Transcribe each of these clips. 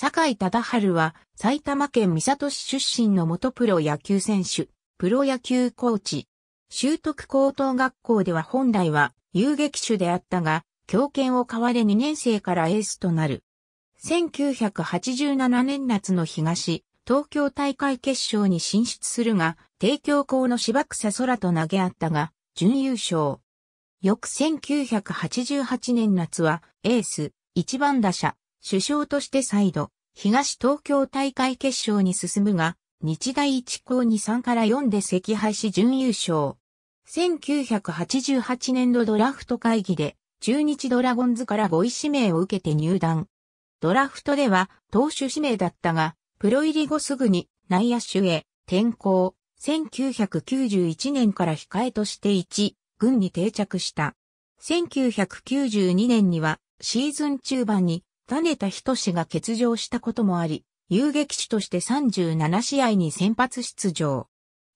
坂井忠春は埼玉県三郷市出身の元プロ野球選手、プロ野球コーチ。修徳高等学校では本来は遊撃手であったが、強権を買われ2年生からエースとなる。1987年夏の東、東京大会決勝に進出するが、帝京校の芝草空と投げ合ったが、準優勝。翌1988年夏は、エース、一番打者、首相として再度、東東京大会決勝に進むが、日大一高に3から4で赤敗し準優勝。1988年度ドラフト会議で、中日ドラゴンズから5位指名を受けて入団。ドラフトでは投手指名だったが、プロ入り後すぐに内野手へ転向。1991年から控えとして1、軍に定着した。1992年にはシーズン中盤に種田仁が欠場したこともあり、遊撃手として37試合に先発出場。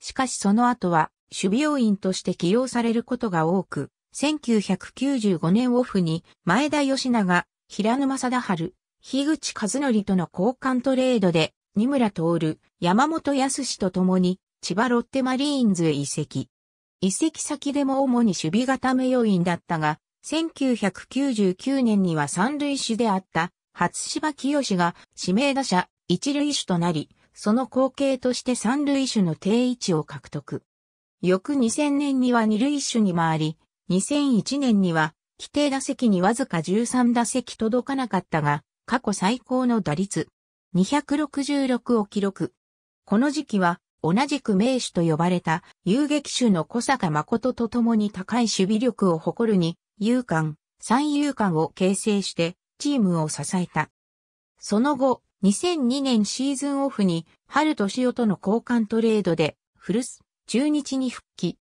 しかしその後は、守備要員として起用されることが多く、1995年オフに前田義長、平沼貞治、樋口和則との交換トレードで、二村徹、山本康と共に、千葉ロッテマリーンズへ移籍。移籍先でも主に守備固め要員だったが、1999年には三塁手であった、初芝清が指名打者、一塁手となり、その後継として三塁手の定位置を獲得。翌2000年には二塁手に回り、2001年には規定打席にわずか13打席届かなかったが、過去最高の打率266を記録。この時期は同じく名手と呼ばれた遊撃手の小坂誠と共に高い守備力を誇るに、勇敢、三遊敢を形成してチームを支えた。その後、2002年シーズンオフに、春敏夫との交換トレードで、古巣、中日に復帰。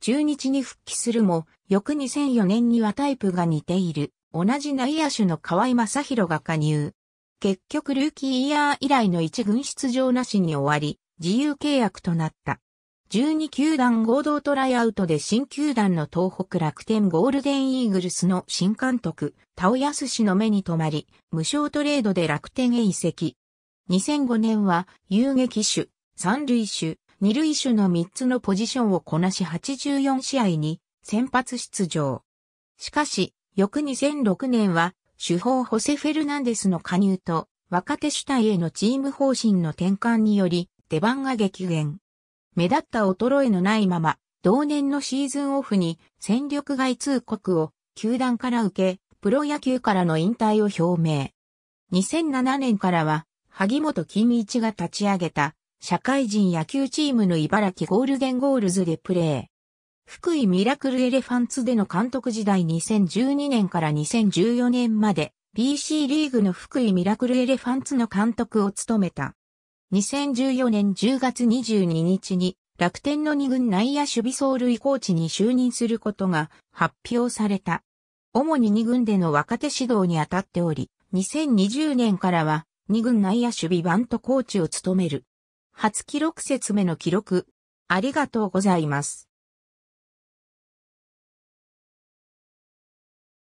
中日に復帰するも、翌2004年にはタイプが似ている、同じ内野手の河合正宏が加入。結局ルーキーイヤー以来の一軍出場なしに終わり、自由契約となった。12球団合同トライアウトで新球団の東北楽天ゴールデンイーグルスの新監督、田尾康氏の目に留まり、無償トレードで楽天へ移籍。2005年は遊撃手、三塁手、二塁手の3つのポジションをこなし84試合に先発出場。しかし、翌2006年は主砲ホセ・フェルナンデスの加入と若手主体へのチーム方針の転換により出番が激減。目立った衰えのないまま、同年のシーズンオフに戦力外通告を球団から受け、プロ野球からの引退を表明。2007年からは、萩本金一が立ち上げた、社会人野球チームの茨城ゴールデンゴールズでプレー。福井ミラクルエレファンツでの監督時代2012年から2014年まで、BC リーグの福井ミラクルエレファンツの監督を務めた。2014年10月22日に楽天の2軍内野守備走塁コーチに就任することが発表された。主に2軍での若手指導に当たっており、2020年からは2軍内野守備バントコーチを務める。初記録説明の記録。ありがとうございます。